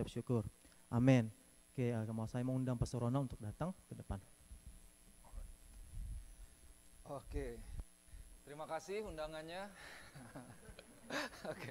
ucap syukur. Amin. Oke, eh, mau saya mengundang Pastor Rona untuk datang ke depan. Oke, terima kasih undangannya. Oke.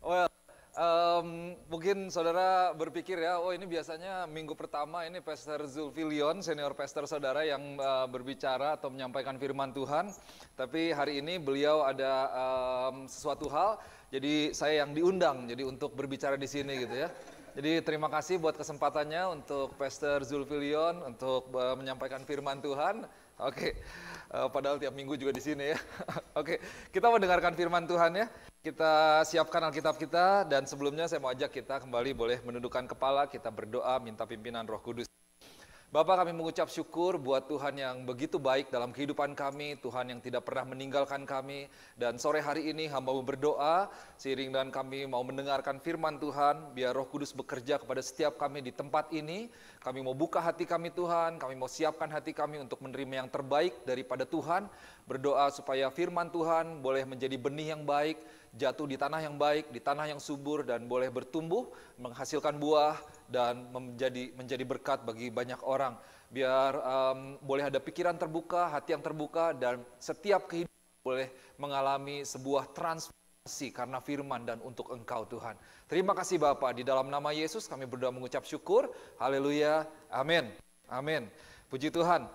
well, um, mungkin saudara berpikir ya, oh ini biasanya minggu pertama ini Pastor Zulfilion, senior pastor saudara yang uh, berbicara atau menyampaikan firman Tuhan. Tapi hari ini beliau ada um, sesuatu hal jadi saya yang diundang jadi untuk berbicara di sini gitu ya. Jadi terima kasih buat kesempatannya untuk Pastor Zulfilion untuk uh, menyampaikan firman Tuhan. Oke, okay. uh, eh, padahal tiap minggu juga di sini ya. Oke, okay. kita mendengarkan firman Tuhan ya. Kita siapkan Alkitab kita dan sebelumnya saya mau ajak kita kembali boleh menundukkan kepala, kita berdoa minta pimpinan Roh Kudus. Bapak kami mengucap syukur buat Tuhan yang begitu baik dalam kehidupan kami, Tuhan yang tidak pernah meninggalkan kami. Dan sore hari ini hamba berdoa, seiring dan kami mau mendengarkan firman Tuhan, biar roh kudus bekerja kepada setiap kami di tempat ini. Kami mau buka hati kami Tuhan, kami mau siapkan hati kami untuk menerima yang terbaik daripada Tuhan. Berdoa supaya firman Tuhan boleh menjadi benih yang baik, jatuh di tanah yang baik, di tanah yang subur dan boleh bertumbuh, menghasilkan buah dan menjadi menjadi berkat bagi banyak orang. Biar um, boleh ada pikiran terbuka, hati yang terbuka dan setiap kehidupan boleh mengalami sebuah transformasi karena firman dan untuk Engkau Tuhan. Terima kasih Bapak di dalam nama Yesus kami berdoa mengucap syukur. Haleluya. Amin. Amin. Puji Tuhan.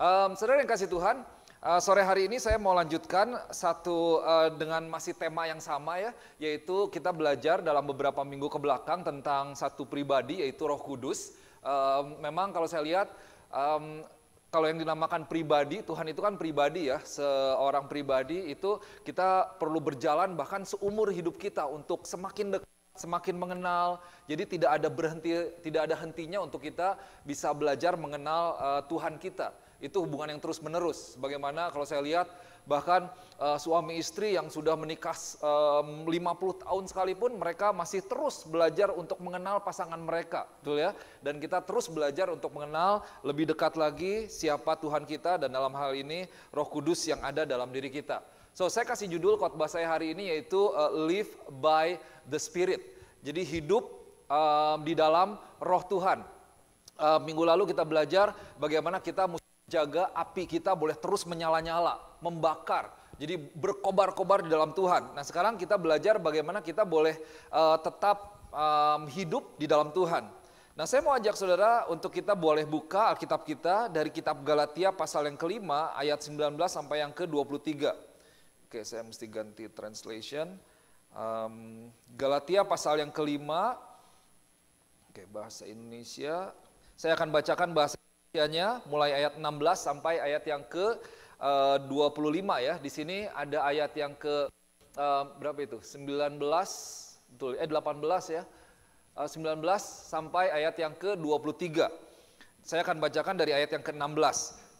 Um, saudara yang kasih Tuhan, Uh, sore hari ini saya mau lanjutkan satu uh, dengan masih tema yang sama ya, yaitu kita belajar dalam beberapa minggu ke belakang tentang satu pribadi yaitu Roh Kudus. Uh, memang kalau saya lihat um, kalau yang dinamakan pribadi, Tuhan itu kan pribadi ya, seorang pribadi itu kita perlu berjalan bahkan seumur hidup kita untuk semakin dekat semakin mengenal. Jadi tidak ada berhenti, tidak ada hentinya untuk kita bisa belajar mengenal uh, Tuhan kita itu hubungan yang terus menerus. Bagaimana kalau saya lihat bahkan uh, suami istri yang sudah menikah eh, um, 50 tahun sekalipun mereka masih terus belajar untuk mengenal pasangan mereka, betul ya? Dan kita terus belajar untuk mengenal lebih dekat lagi siapa Tuhan kita dan dalam hal ini Roh Kudus yang ada dalam diri kita. So saya kasih judul khotbah saya hari ini yaitu uh, Live by the Spirit. Jadi hidup um, di dalam Roh Tuhan. Uh, minggu lalu kita belajar bagaimana kita mesti jaga api kita boleh terus menyala-nyala, membakar. Jadi berkobar-kobar di dalam Tuhan. Nah sekarang kita belajar bagaimana kita boleh uh, tetap um, hidup di dalam Tuhan. Nah saya mau ajak saudara untuk kita boleh buka Alkitab kita dari kitab Galatia pasal yang kelima ayat 19 sampai yang ke 23. Oke saya mesti ganti translation. Um, Galatia pasal yang kelima. Oke bahasa Indonesia. Saya akan bacakan bahasa Pengertiannya mulai ayat 16 sampai ayat yang ke eh, uh, 25 ya. Di sini ada ayat yang ke uh, berapa itu? 19 betul eh 18 ya. Uh, eh, 19 sampai ayat yang ke 23. Saya akan bacakan dari ayat yang ke-16.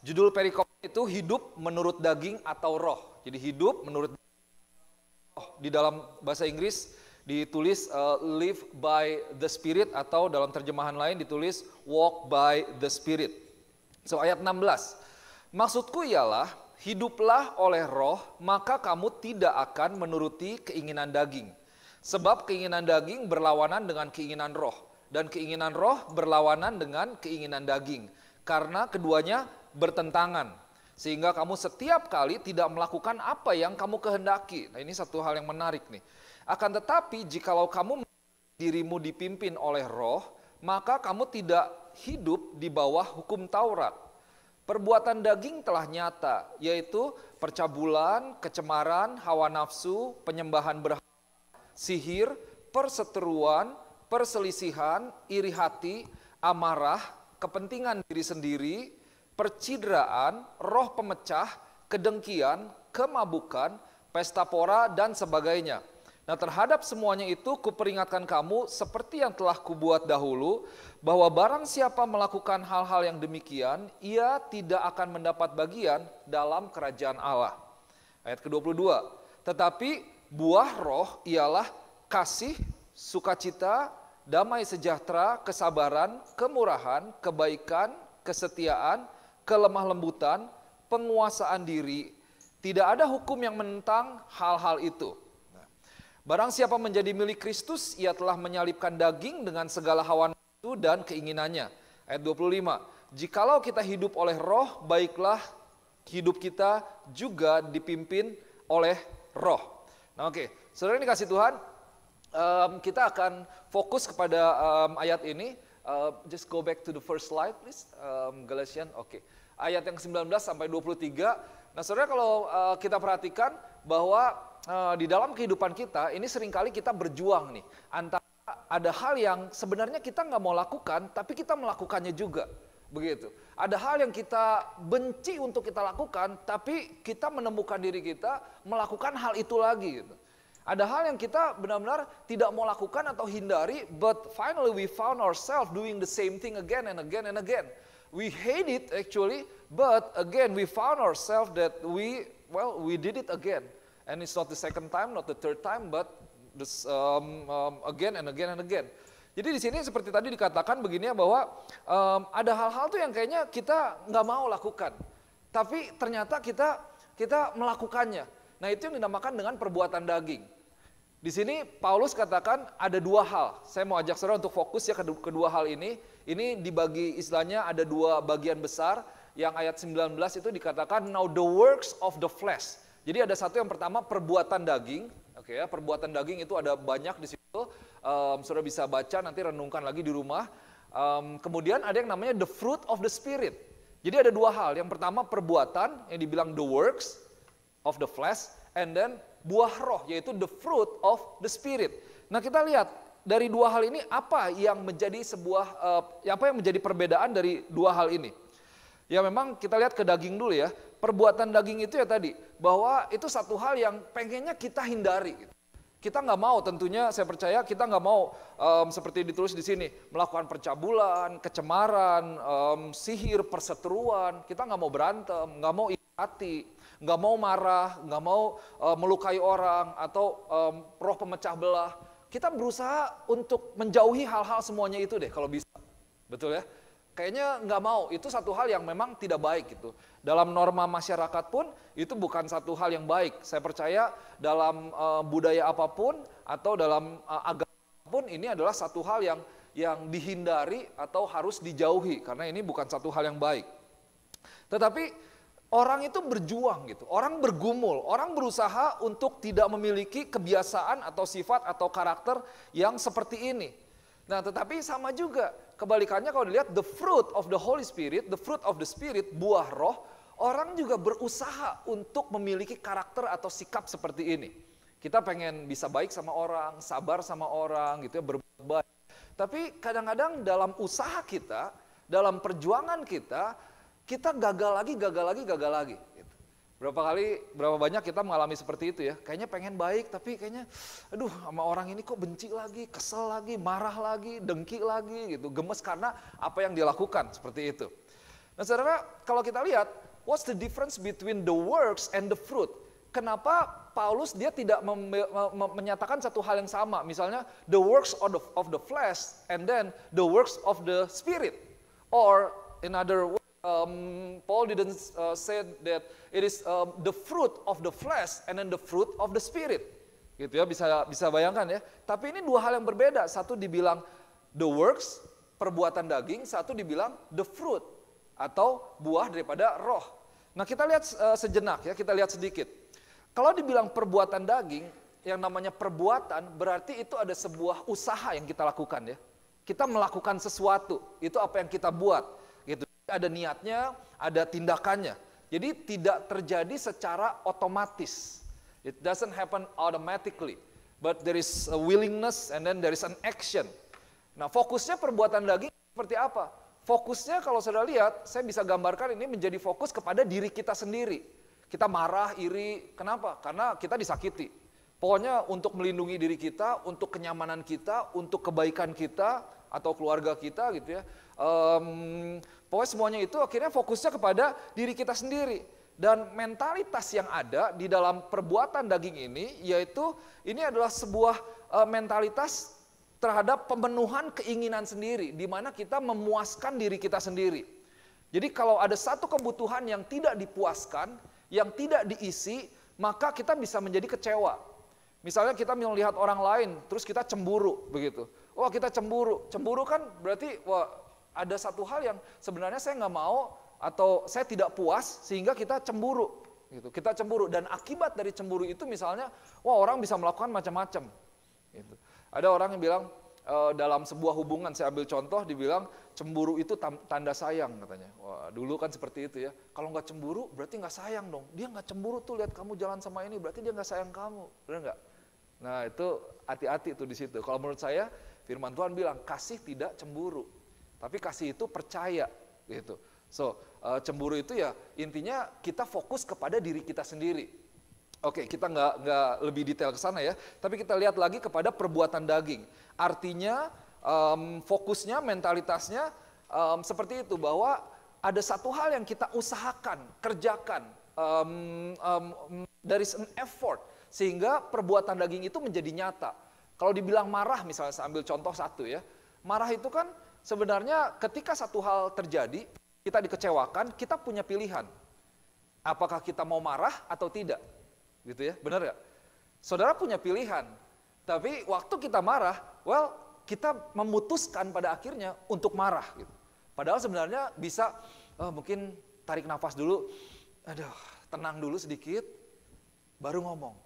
Judul perikop itu hidup menurut daging atau roh. Jadi hidup menurut roh. Di dalam bahasa Inggris ditulis uh, live by the spirit atau dalam terjemahan lain ditulis walk by the spirit. So ayat 16. Maksudku ialah hiduplah oleh roh maka kamu tidak akan menuruti keinginan daging. Sebab keinginan daging berlawanan dengan keinginan roh dan keinginan roh berlawanan dengan keinginan daging karena keduanya bertentangan sehingga kamu setiap kali tidak melakukan apa yang kamu kehendaki. Nah, ini satu hal yang menarik nih. Akan tetapi jikalau kamu dirimu dipimpin oleh roh, maka kamu tidak hidup di bawah hukum Taurat. Perbuatan daging telah nyata, yaitu percabulan, kecemaran, hawa nafsu, penyembahan berhala, sihir, perseteruan, perselisihan, iri hati, amarah, kepentingan diri sendiri, percidraan, roh pemecah, kedengkian, kemabukan, pesta pora, dan sebagainya. Nah terhadap semuanya itu kuperingatkan kamu seperti yang telah kubuat dahulu bahwa barang siapa melakukan hal-hal yang demikian ia tidak akan mendapat bagian dalam kerajaan Allah. Ayat ke-22. Tetapi buah roh ialah kasih, sukacita, damai sejahtera, kesabaran, kemurahan, kebaikan, kesetiaan, kelemah lembutan, penguasaan diri. Tidak ada hukum yang menentang hal-hal itu. Barang siapa menjadi milik Kristus, ia telah menyalipkan daging dengan segala hawa nafsu dan keinginannya. Ayat 25. Jikalau kita hidup oleh roh, baiklah hidup kita juga dipimpin oleh roh. Nah, oke. Okay. Saudara ini kasih Tuhan, um, kita akan fokus kepada um, ayat ini. Uh, just go back to the first slide please. Um, Galatian, oke. Okay. Ayat yang 19 sampai 23. Nah, Saudara kalau uh, kita perhatikan bahwa Eh, di dalam kehidupan kita ini seringkali kita berjuang nih antara ada hal yang sebenarnya kita nggak mau lakukan tapi kita melakukannya juga begitu. Ada hal yang kita benci untuk kita lakukan, tapi kita menemukan diri kita melakukan hal itu lagi. Gitu. Ada hal yang kita benar-benar tidak mau lakukan atau hindari, but finally we found ourselves doing the same thing again and again and again. We hate it actually, but again we found ourselves that we well we did it again. And it's not the second time, not the third time, but this, um, um, again and again and again. Jadi di sini seperti tadi dikatakan begini ya bahwa um, ada hal-hal tuh yang kayaknya kita nggak mau lakukan, tapi ternyata kita kita melakukannya. Nah itu yang dinamakan dengan perbuatan daging. Di sini Paulus katakan ada dua hal. Saya mau ajak saudara untuk fokus ya kedua hal ini. Ini dibagi istilahnya ada dua bagian besar. Yang ayat 19 itu dikatakan now the works of the flesh. Jadi ada satu yang pertama perbuatan daging, oke okay, ya, perbuatan daging itu ada banyak di situ. Um, sudah bisa baca nanti renungkan lagi di rumah. Um, kemudian ada yang namanya the fruit of the spirit. Jadi ada dua hal. Yang pertama perbuatan yang dibilang the works of the flesh, and then buah roh yaitu the fruit of the spirit. Nah kita lihat dari dua hal ini apa yang menjadi sebuah uh, apa yang menjadi perbedaan dari dua hal ini? Ya memang kita lihat ke daging dulu ya perbuatan daging itu ya tadi bahwa itu satu hal yang pengennya kita hindari. Gitu. Kita nggak mau tentunya saya percaya kita nggak mau um, seperti ditulis di sini melakukan percabulan, kecemaran, um, sihir, perseteruan. Kita nggak mau berantem, nggak mau hati, nggak mau marah, nggak mau um, melukai orang atau um, roh pemecah belah. Kita berusaha untuk menjauhi hal-hal semuanya itu deh kalau bisa. Betul ya? kayaknya nggak mau. Itu satu hal yang memang tidak baik gitu. Dalam norma masyarakat pun itu bukan satu hal yang baik. Saya percaya dalam uh, budaya apapun atau dalam uh, agama pun ini adalah satu hal yang yang dihindari atau harus dijauhi karena ini bukan satu hal yang baik. Tetapi orang itu berjuang gitu, orang bergumul, orang berusaha untuk tidak memiliki kebiasaan atau sifat atau karakter yang seperti ini. Nah, tetapi sama juga Kebalikannya kalau dilihat the fruit of the Holy Spirit, the fruit of the Spirit, buah roh, orang juga berusaha untuk memiliki karakter atau sikap seperti ini. Kita pengen bisa baik sama orang, sabar sama orang gitu ya, berbuat baik. Tapi kadang-kadang dalam usaha kita, dalam perjuangan kita, kita gagal lagi, gagal lagi, gagal lagi. Berapa kali, berapa banyak kita mengalami seperti itu ya. Kayaknya pengen baik tapi kayaknya aduh sama orang ini kok benci lagi, kesel lagi, marah lagi, dengki lagi gitu. Gemes karena apa yang dilakukan seperti itu. Nah saudara kalau kita lihat what's the difference between the works and the fruit. Kenapa Paulus dia tidak menyatakan satu hal yang sama. Misalnya the works of the, of the flesh and then the works of the spirit. Or in other words, um, Paul didn't uh, say that it is um, the fruit of the flesh and then the fruit of the spirit. Gitu ya, bisa bisa bayangkan ya. Tapi ini dua hal yang berbeda. Satu dibilang the works, perbuatan daging, satu dibilang the fruit atau buah daripada roh. Nah, kita lihat uh, sejenak ya, kita lihat sedikit. Kalau dibilang perbuatan daging, yang namanya perbuatan berarti itu ada sebuah usaha yang kita lakukan ya. Kita melakukan sesuatu, itu apa yang kita buat gitu ada niatnya, ada tindakannya. Jadi tidak terjadi secara otomatis. It doesn't happen automatically, but there is a willingness and then there is an action. Nah, fokusnya perbuatan daging seperti apa? Fokusnya kalau sudah lihat, saya bisa gambarkan ini menjadi fokus kepada diri kita sendiri. Kita marah, iri, kenapa? Karena kita disakiti. Pokoknya untuk melindungi diri kita, untuk kenyamanan kita, untuk kebaikan kita atau keluarga kita gitu ya. Um, Pokoknya semuanya itu akhirnya fokusnya kepada diri kita sendiri. Dan mentalitas yang ada di dalam perbuatan daging ini yaitu ini adalah sebuah eh, mentalitas terhadap pemenuhan keinginan sendiri, di mana kita memuaskan diri kita sendiri. Jadi, kalau ada satu kebutuhan yang tidak dipuaskan, yang tidak diisi, maka kita bisa menjadi kecewa. Misalnya, kita melihat orang lain, terus kita cemburu. Begitu, wah, oh, kita cemburu, cemburu kan berarti, wah, ada satu hal yang sebenarnya saya nggak mau atau saya tidak puas sehingga kita cemburu gitu. Kita cemburu dan akibat dari cemburu itu misalnya wah orang bisa melakukan macam-macam gitu. Ada orang yang bilang e, dalam sebuah hubungan saya ambil contoh dibilang cemburu itu tanda sayang katanya. Wah, dulu kan seperti itu ya. Kalau nggak cemburu berarti nggak sayang dong. Dia nggak cemburu tuh lihat kamu jalan sama ini berarti dia nggak sayang kamu. Benar nggak? Nah, itu hati-hati tuh di situ. Kalau menurut saya firman Tuhan bilang kasih tidak cemburu. Tapi kasih itu percaya gitu. So, uh, cemburu itu ya intinya kita fokus kepada diri kita sendiri. Oke, okay, kita nggak nggak lebih detail ke sana ya. Tapi kita lihat lagi kepada perbuatan daging. Artinya um, fokusnya, mentalitasnya um, seperti itu bahwa ada satu hal yang kita usahakan, kerjakan um, um, dari an effort sehingga perbuatan daging itu menjadi nyata. Kalau dibilang marah misalnya, saya ambil contoh satu ya, marah itu kan sebenarnya ketika satu hal terjadi, kita dikecewakan, kita punya pilihan. Apakah kita mau marah atau tidak? Gitu ya, benar ya? Saudara punya pilihan, tapi waktu kita marah, well, kita memutuskan pada akhirnya untuk marah. Gitu. Padahal sebenarnya bisa, oh, mungkin tarik nafas dulu, aduh, tenang dulu sedikit, baru ngomong.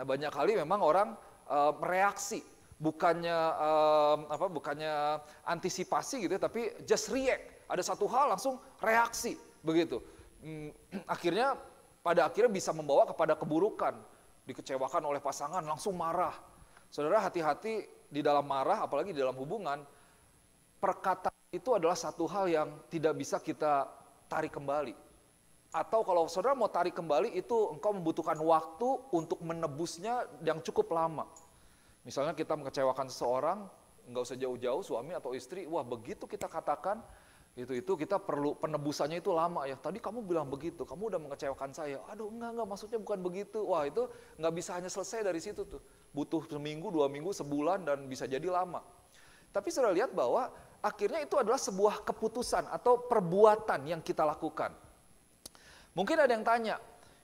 Nah banyak kali memang orang uh, mereaksi bukannya um, apa bukannya antisipasi gitu ya, tapi just react ada satu hal langsung reaksi begitu hmm, akhirnya pada akhirnya bisa membawa kepada keburukan dikecewakan oleh pasangan langsung marah saudara hati-hati di dalam marah apalagi di dalam hubungan perkataan itu adalah satu hal yang tidak bisa kita tarik kembali atau kalau saudara mau tarik kembali itu engkau membutuhkan waktu untuk menebusnya yang cukup lama Misalnya kita mengecewakan seseorang, nggak usah jauh-jauh suami atau istri, wah begitu kita katakan itu itu kita perlu penebusannya itu lama ya. Tadi kamu bilang begitu, kamu udah mengecewakan saya. Aduh enggak enggak maksudnya bukan begitu. Wah itu nggak bisa hanya selesai dari situ tuh. Butuh seminggu, dua minggu, sebulan dan bisa jadi lama. Tapi sudah lihat bahwa akhirnya itu adalah sebuah keputusan atau perbuatan yang kita lakukan. Mungkin ada yang tanya,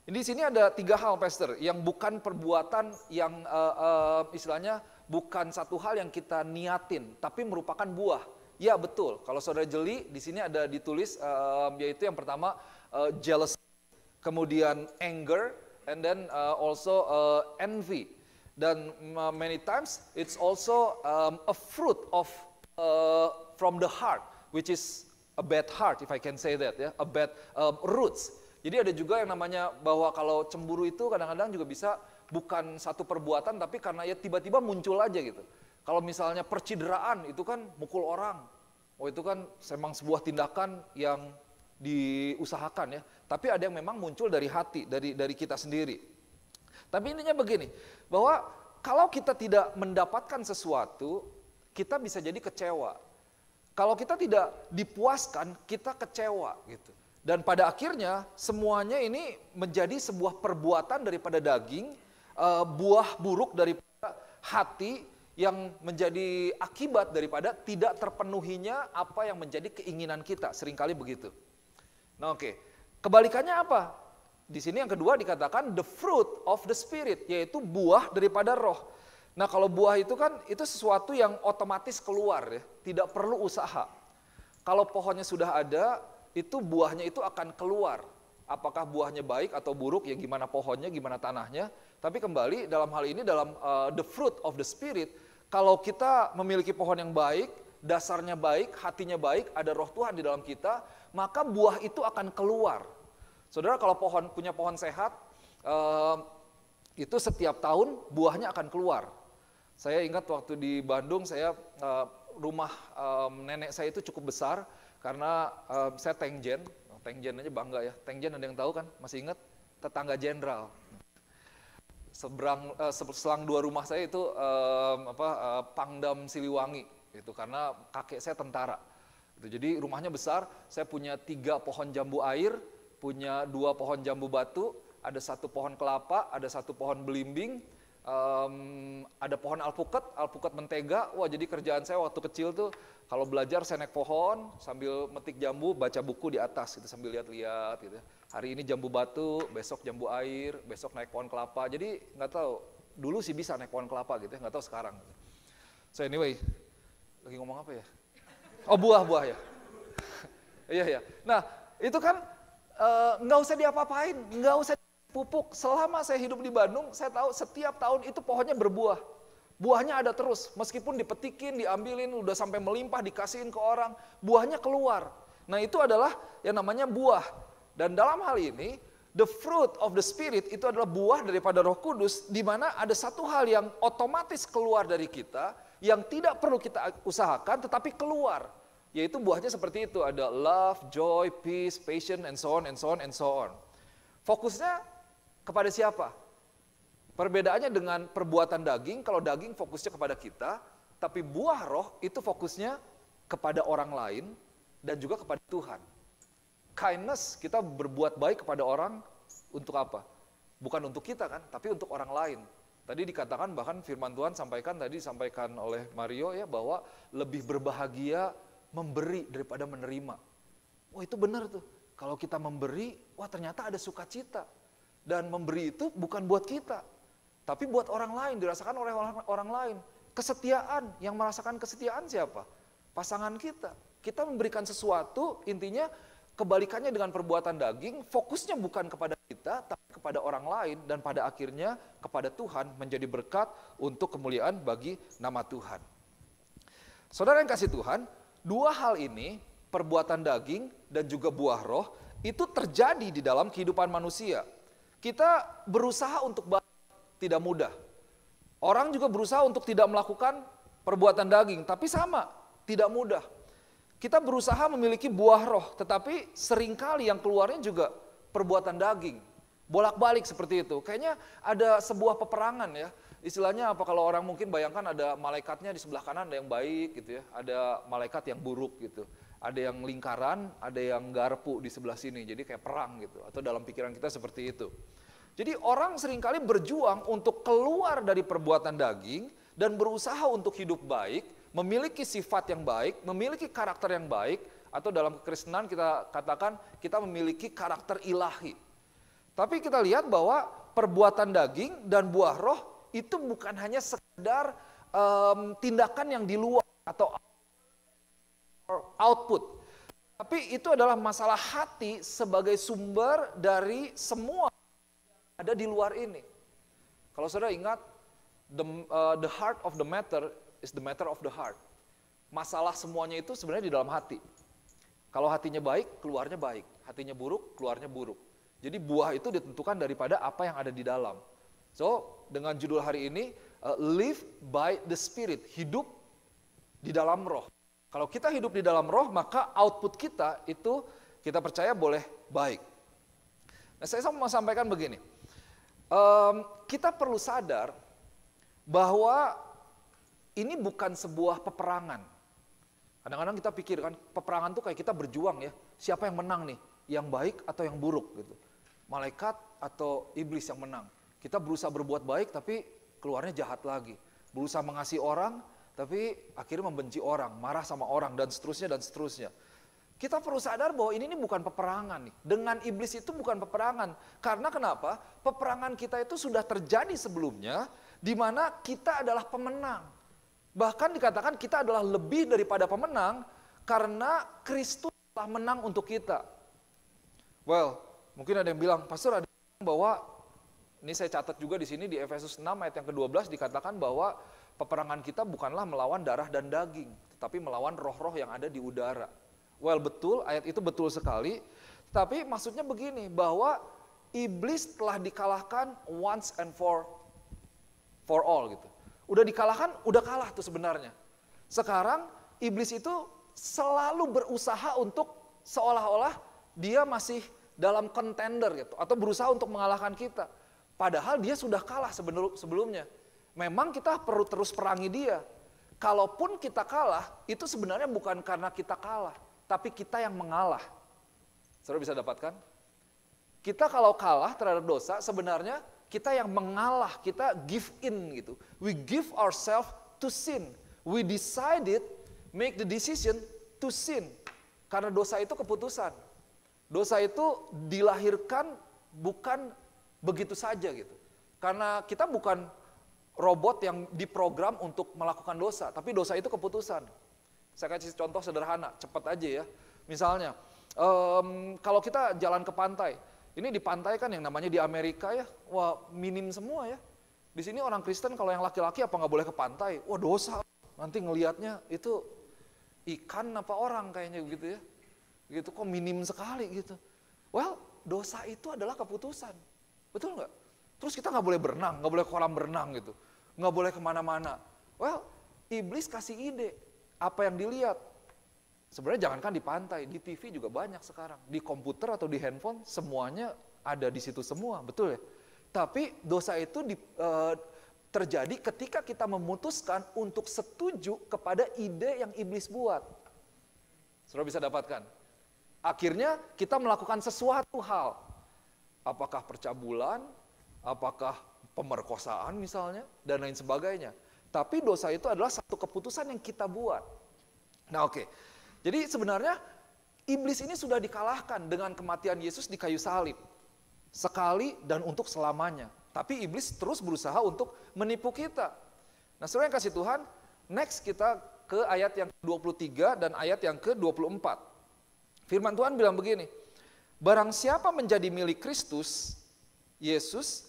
di sini ada tiga hal, Pastor, yang bukan perbuatan yang uh, uh, istilahnya bukan satu hal yang kita niatin, tapi merupakan buah. Ya betul. Kalau saudara jeli, di sini ada ditulis uh, yaitu yang pertama uh, jealousy, kemudian anger, and then uh, also uh, envy. Dan uh, many times it's also um, a fruit of uh, from the heart, which is a bad heart, if I can say that, yeah? a bad uh, roots. Jadi ada juga yang namanya bahwa kalau cemburu itu kadang-kadang juga bisa bukan satu perbuatan tapi karena ya tiba-tiba muncul aja gitu. Kalau misalnya percideraan itu kan mukul orang. Oh itu kan memang sebuah tindakan yang diusahakan ya. Tapi ada yang memang muncul dari hati, dari dari kita sendiri. Tapi intinya begini, bahwa kalau kita tidak mendapatkan sesuatu, kita bisa jadi kecewa. Kalau kita tidak dipuaskan, kita kecewa gitu. Dan pada akhirnya semuanya ini menjadi sebuah perbuatan daripada daging, eh, buah buruk daripada hati yang menjadi akibat daripada tidak terpenuhinya apa yang menjadi keinginan kita. Seringkali begitu. Nah, oke. Okay. Kebalikannya apa? Di sini yang kedua dikatakan the fruit of the spirit, yaitu buah daripada roh. Nah, kalau buah itu kan itu sesuatu yang otomatis keluar ya, tidak perlu usaha. Kalau pohonnya sudah ada, itu buahnya itu akan keluar. Apakah buahnya baik atau buruk, ya gimana pohonnya, gimana tanahnya. Tapi kembali dalam hal ini dalam uh, the fruit of the spirit, kalau kita memiliki pohon yang baik, dasarnya baik, hatinya baik, ada roh Tuhan di dalam kita, maka buah itu akan keluar. Saudara kalau pohon punya pohon sehat, uh, itu setiap tahun buahnya akan keluar. Saya ingat waktu di Bandung saya uh, rumah um, nenek saya itu cukup besar karena um, eh, saya Tengjen, Tengjen aja bangga ya. Tengjen ada yang tahu kan? Masih ingat? Tetangga jenderal. Seberang uh, selang dua rumah saya itu um, apa uh, Pangdam Siliwangi itu karena kakek saya tentara. itu Jadi rumahnya besar, saya punya tiga pohon jambu air, punya dua pohon jambu batu, ada satu pohon kelapa, ada satu pohon belimbing, um, ada pohon alpukat, alpukat mentega. Wah, jadi kerjaan saya waktu kecil tuh kalau belajar saya naik pohon sambil metik jambu, baca buku di atas gitu sambil lihat-lihat gitu. Hari ini jambu batu, besok jambu air, besok naik pohon kelapa. Jadi nggak tahu dulu sih bisa naik pohon kelapa gitu, ya, nggak tahu sekarang. Gitu. So anyway, lagi ngomong apa ya? Oh buah-buah ya. Iya ya. Nah itu kan eh, nggak uh, usah diapa-apain, nggak usah pupuk. Selama saya hidup di Bandung, saya tahu setiap tahun itu pohonnya berbuah. Buahnya ada terus, meskipun dipetikin, diambilin, udah sampai melimpah, dikasihin ke orang, buahnya keluar. Nah itu adalah yang namanya buah. Dan dalam hal ini, the fruit of the spirit itu adalah buah daripada roh kudus, di mana ada satu hal yang otomatis keluar dari kita, yang tidak perlu kita usahakan tetapi keluar. Yaitu buahnya seperti itu, ada love, joy, peace, patience, and so on, and so on, and so on. Fokusnya kepada siapa? Perbedaannya dengan perbuatan daging, kalau daging fokusnya kepada kita, tapi buah roh itu fokusnya kepada orang lain dan juga kepada Tuhan. Kindness, kita berbuat baik kepada orang untuk apa? Bukan untuk kita kan, tapi untuk orang lain. Tadi dikatakan bahkan firman Tuhan sampaikan tadi disampaikan oleh Mario ya bahwa lebih berbahagia memberi daripada menerima. Wah itu benar tuh. Kalau kita memberi, wah ternyata ada sukacita. Dan memberi itu bukan buat kita, tapi buat orang lain, dirasakan oleh orang, orang lain. Kesetiaan, yang merasakan kesetiaan siapa? Pasangan kita. Kita memberikan sesuatu, intinya kebalikannya dengan perbuatan daging, fokusnya bukan kepada kita, tapi kepada orang lain, dan pada akhirnya kepada Tuhan menjadi berkat untuk kemuliaan bagi nama Tuhan. Saudara yang kasih Tuhan, dua hal ini, perbuatan daging dan juga buah roh, itu terjadi di dalam kehidupan manusia kita berusaha untuk tidak mudah. Orang juga berusaha untuk tidak melakukan perbuatan daging, tapi sama, tidak mudah. Kita berusaha memiliki buah roh, tetapi seringkali yang keluarnya juga perbuatan daging. Bolak-balik seperti itu. Kayaknya ada sebuah peperangan ya. Istilahnya apa kalau orang mungkin bayangkan ada malaikatnya di sebelah kanan ada yang baik gitu ya, ada malaikat yang buruk gitu ada yang lingkaran, ada yang garpu di sebelah sini. Jadi kayak perang gitu. Atau dalam pikiran kita seperti itu. Jadi orang seringkali berjuang untuk keluar dari perbuatan daging dan berusaha untuk hidup baik, memiliki sifat yang baik, memiliki karakter yang baik, atau dalam kekristenan kita katakan kita memiliki karakter ilahi. Tapi kita lihat bahwa perbuatan daging dan buah roh itu bukan hanya sekedar um, tindakan yang di luar atau output. Tapi itu adalah masalah hati sebagai sumber dari semua yang ada di luar ini. Kalau saudara ingat, the, uh, the heart of the matter is the matter of the heart. Masalah semuanya itu sebenarnya di dalam hati. Kalau hatinya baik, keluarnya baik. Hatinya buruk, keluarnya buruk. Jadi buah itu ditentukan daripada apa yang ada di dalam. So, dengan judul hari ini, uh, Live by the Spirit, hidup di dalam roh. Kalau kita hidup di dalam roh, maka output kita itu kita percaya boleh baik. Nah, saya mau sampaikan begini. Um, kita perlu sadar bahwa ini bukan sebuah peperangan. Kadang-kadang kita pikirkan peperangan itu kayak kita berjuang ya. Siapa yang menang nih? Yang baik atau yang buruk gitu. Malaikat atau iblis yang menang. Kita berusaha berbuat baik tapi keluarnya jahat lagi. Berusaha mengasihi orang tapi akhirnya membenci orang, marah sama orang, dan seterusnya, dan seterusnya. Kita perlu sadar bahwa ini, ini bukan peperangan. Nih. Dengan iblis itu bukan peperangan. Karena kenapa? Peperangan kita itu sudah terjadi sebelumnya, di mana kita adalah pemenang. Bahkan dikatakan kita adalah lebih daripada pemenang, karena Kristus telah menang untuk kita. Well, mungkin ada yang bilang, Pastor ada yang bahwa, ini saya catat juga di sini di Efesus 6 ayat yang ke-12 dikatakan bahwa Peperangan kita bukanlah melawan darah dan daging, tetapi melawan roh-roh yang ada di udara. Well, betul, ayat itu betul sekali. Tapi maksudnya begini, bahwa iblis telah dikalahkan once and for for all gitu. Udah dikalahkan, udah kalah tuh sebenarnya. Sekarang iblis itu selalu berusaha untuk seolah-olah dia masih dalam contender gitu atau berusaha untuk mengalahkan kita. Padahal dia sudah kalah sebelumnya memang kita perlu terus perangi dia. Kalaupun kita kalah, itu sebenarnya bukan karena kita kalah, tapi kita yang mengalah. Saudara bisa dapatkan? Kita kalau kalah terhadap dosa, sebenarnya kita yang mengalah, kita give in gitu. We give ourselves to sin. We decided, make the decision to sin. Karena dosa itu keputusan. Dosa itu dilahirkan bukan begitu saja gitu. Karena kita bukan robot yang diprogram untuk melakukan dosa, tapi dosa itu keputusan. Saya kasih contoh sederhana, cepat aja ya. Misalnya, um, kalau kita jalan ke pantai, ini di pantai kan yang namanya di Amerika ya, wah minim semua ya. Di sini orang Kristen kalau yang laki-laki apa nggak boleh ke pantai? Wah dosa, nanti ngelihatnya itu ikan apa orang kayaknya gitu ya. Gitu kok minim sekali gitu. Well, dosa itu adalah keputusan. Betul nggak? Terus kita nggak boleh berenang, nggak boleh kolam berenang gitu nggak boleh kemana-mana. Well, iblis kasih ide. Apa yang dilihat? Sebenarnya jangankan di pantai, di TV juga banyak sekarang. Di komputer atau di handphone, semuanya ada di situ semua, betul ya? Tapi dosa itu di, e, terjadi ketika kita memutuskan untuk setuju kepada ide yang iblis buat. Sudah bisa dapatkan. Akhirnya kita melakukan sesuatu hal. Apakah percabulan, apakah pemerkosaan misalnya, dan lain sebagainya. Tapi dosa itu adalah satu keputusan yang kita buat. Nah oke, okay. jadi sebenarnya iblis ini sudah dikalahkan dengan kematian Yesus di kayu salib. Sekali dan untuk selamanya. Tapi iblis terus berusaha untuk menipu kita. Nah sebenarnya kasih Tuhan, next kita ke ayat yang ke-23 dan ayat yang ke-24. Firman Tuhan bilang begini, Barang siapa menjadi milik Kristus, Yesus,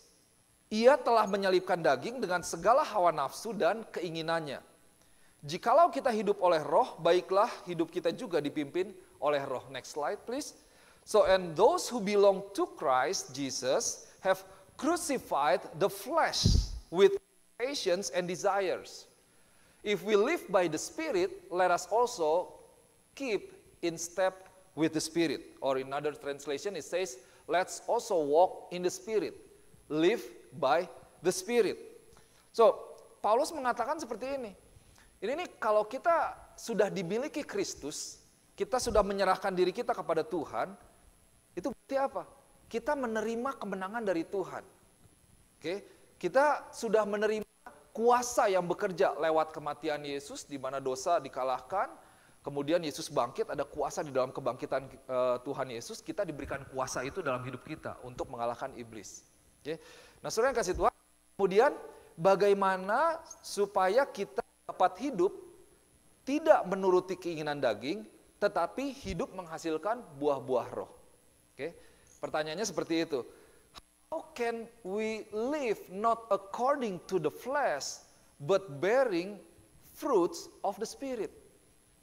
ia telah menyalibkan daging dengan segala hawa nafsu dan keinginannya. Jikalau kita hidup oleh roh, baiklah hidup kita juga dipimpin oleh roh. Next slide please. So and those who belong to Christ Jesus have crucified the flesh with patience and desires. If we live by the Spirit, let us also keep in step with the Spirit. Or in another translation, it says, let's also walk in the Spirit. Live by the Spirit. So, Paulus mengatakan seperti ini. Ini nih kalau kita sudah dimiliki Kristus, kita sudah menyerahkan diri kita kepada Tuhan, itu berarti apa? Kita menerima kemenangan dari Tuhan. Oke, kita sudah menerima kuasa yang bekerja lewat kematian Yesus di mana dosa dikalahkan, kemudian Yesus bangkit, ada kuasa di dalam kebangkitan eh, Tuhan Yesus, kita diberikan kuasa itu dalam hidup kita untuk mengalahkan iblis. Oke. Nah saudara yang kasih Tuhan, kemudian bagaimana supaya kita dapat hidup tidak menuruti keinginan daging, tetapi hidup menghasilkan buah-buah roh. Oke, pertanyaannya seperti itu. How can we live not according to the flesh, but bearing fruits of the spirit?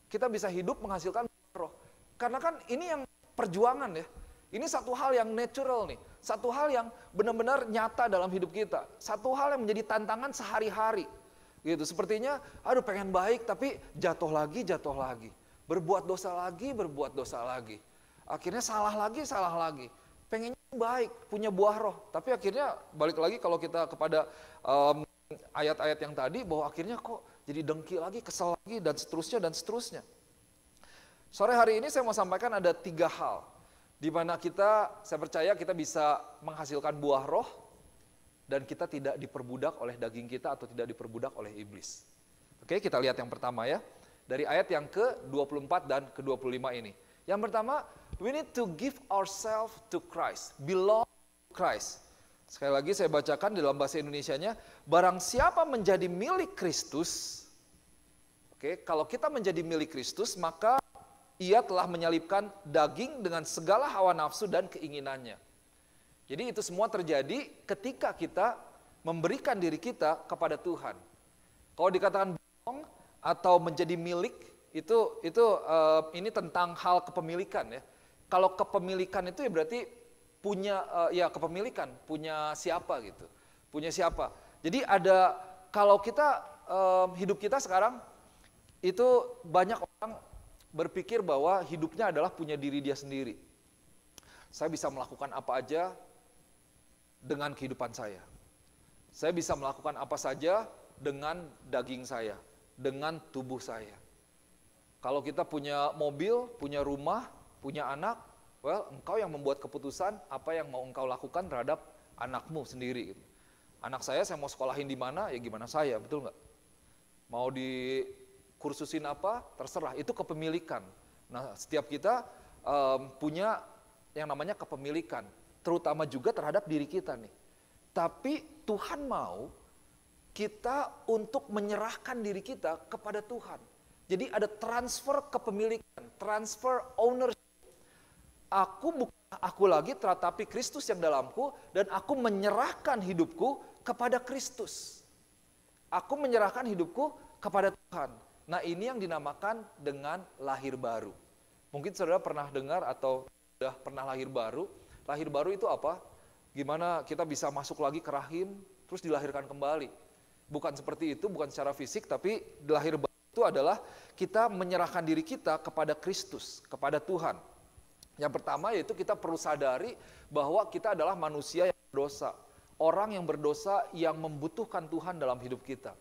Kita bisa hidup menghasilkan roh. Karena kan ini yang perjuangan ya. Ini satu hal yang natural nih. Satu hal yang benar-benar nyata dalam hidup kita. Satu hal yang menjadi tantangan sehari-hari. Gitu. Sepertinya aduh pengen baik tapi jatuh lagi, jatuh lagi. Berbuat dosa lagi, berbuat dosa lagi. Akhirnya salah lagi, salah lagi. Pengennya baik, punya buah roh, tapi akhirnya balik lagi kalau kita kepada ayat ayat-ayat yang tadi bahwa akhirnya kok jadi dengki lagi, kesel lagi, dan seterusnya, dan seterusnya. Sore hari ini saya mau sampaikan ada tiga hal di mana kita, saya percaya kita bisa menghasilkan buah roh dan kita tidak diperbudak oleh daging kita atau tidak diperbudak oleh iblis. Oke, kita lihat yang pertama ya. Dari ayat yang ke-24 dan ke-25 ini. Yang pertama, we need to give ourselves to Christ, belong to Christ. Sekali lagi saya bacakan dalam bahasa Indonesianya, barang siapa menjadi milik Kristus, Oke, kalau kita menjadi milik Kristus, maka ia telah menyalipkan daging dengan segala hawa nafsu dan keinginannya. Jadi itu semua terjadi ketika kita memberikan diri kita kepada Tuhan. Kalau dikatakan bohong atau menjadi milik itu itu uh, ini tentang hal kepemilikan ya. Kalau kepemilikan itu ya berarti punya uh, ya kepemilikan, punya siapa gitu. Punya siapa. Jadi ada kalau kita uh, hidup kita sekarang itu banyak orang berpikir bahwa hidupnya adalah punya diri dia sendiri. Saya bisa melakukan apa aja dengan kehidupan saya. Saya bisa melakukan apa saja dengan daging saya, dengan tubuh saya. Kalau kita punya mobil, punya rumah, punya anak, well, engkau yang membuat keputusan apa yang mau engkau lakukan terhadap anakmu sendiri. Gitu. Anak saya, saya mau sekolahin di mana, ya gimana saya, betul nggak? Mau di kursusin apa terserah itu kepemilikan. Nah, setiap kita um, punya yang namanya kepemilikan, terutama juga terhadap diri kita nih. Tapi Tuhan mau kita untuk menyerahkan diri kita kepada Tuhan. Jadi ada transfer kepemilikan, transfer ownership. Aku bukan aku lagi tetapi Kristus yang dalamku dan aku menyerahkan hidupku kepada Kristus. Aku menyerahkan hidupku kepada Tuhan. Nah ini yang dinamakan dengan lahir baru. Mungkin saudara pernah dengar atau sudah pernah lahir baru. Lahir baru itu apa? Gimana kita bisa masuk lagi ke rahim, terus dilahirkan kembali. Bukan seperti itu, bukan secara fisik, tapi lahir baru itu adalah kita menyerahkan diri kita kepada Kristus, kepada Tuhan. Yang pertama yaitu kita perlu sadari bahwa kita adalah manusia yang berdosa. Orang yang berdosa yang membutuhkan Tuhan dalam hidup kita.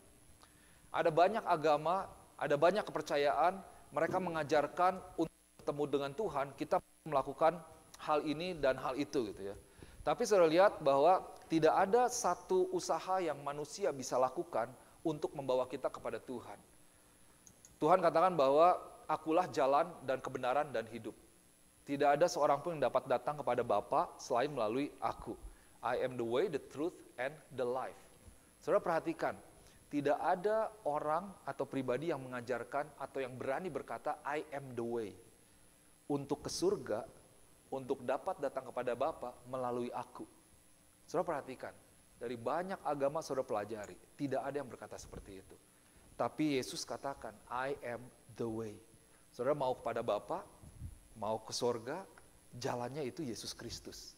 Ada banyak agama ada banyak kepercayaan, mereka mengajarkan untuk bertemu dengan Tuhan, kita melakukan hal ini dan hal itu gitu ya. Tapi saya lihat bahwa tidak ada satu usaha yang manusia bisa lakukan untuk membawa kita kepada Tuhan. Tuhan katakan bahwa akulah jalan dan kebenaran dan hidup. Tidak ada seorang pun yang dapat datang kepada Bapa selain melalui aku. I am the way, the truth, and the life. Saudara perhatikan, tidak ada orang atau pribadi yang mengajarkan atau yang berani berkata I am the way untuk ke surga untuk dapat datang kepada Bapa melalui aku. Saudara perhatikan, dari banyak agama saudara pelajari, tidak ada yang berkata seperti itu. Tapi Yesus katakan, I am the way. Saudara mau kepada Bapa, mau ke surga, jalannya itu Yesus Kristus.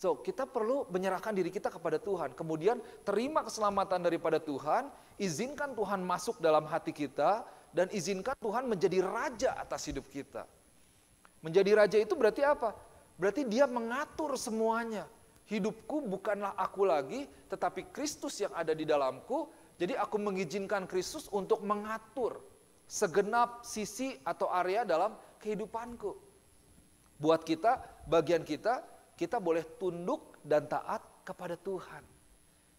So, kita perlu menyerahkan diri kita kepada Tuhan. Kemudian terima keselamatan daripada Tuhan, izinkan Tuhan masuk dalam hati kita dan izinkan Tuhan menjadi raja atas hidup kita. Menjadi raja itu berarti apa? Berarti dia mengatur semuanya. Hidupku bukanlah aku lagi, tetapi Kristus yang ada di dalamku. Jadi aku mengizinkan Kristus untuk mengatur segenap sisi atau area dalam kehidupanku. Buat kita, bagian kita kita boleh tunduk dan taat kepada Tuhan.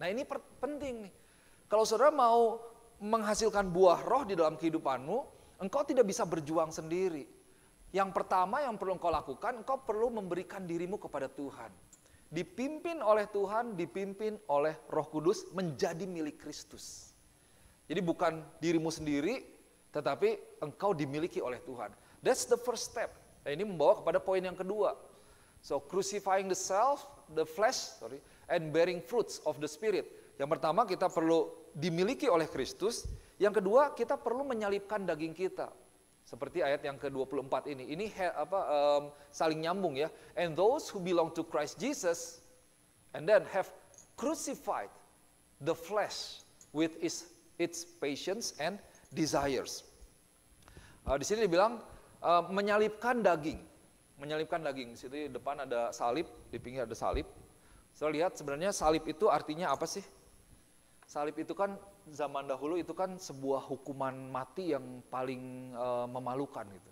Nah ini penting nih. Kalau saudara mau menghasilkan buah roh di dalam kehidupanmu, engkau tidak bisa berjuang sendiri. Yang pertama yang perlu engkau lakukan, engkau perlu memberikan dirimu kepada Tuhan. Dipimpin oleh Tuhan, dipimpin oleh Roh Kudus menjadi milik Kristus. Jadi bukan dirimu sendiri, tetapi engkau dimiliki oleh Tuhan. That's the first step. Nah, ini membawa kepada poin yang kedua, So crucifying the self, the flesh, sorry, and bearing fruits of the spirit. Yang pertama kita perlu dimiliki oleh Kristus, yang kedua kita perlu menyalipkan daging kita. Seperti ayat yang ke-24 ini. Ini he, apa um, saling nyambung ya. And those who belong to Christ Jesus and then have crucified the flesh with its its patience and desires. Uh, di sini dibilang uh, eh, menyalipkan daging menyalipkan daging. Di situ di depan ada salib, di pinggir ada salib. Saya lihat sebenarnya salib itu artinya apa sih? Salib itu kan zaman dahulu itu kan sebuah hukuman mati yang paling e, memalukan gitu.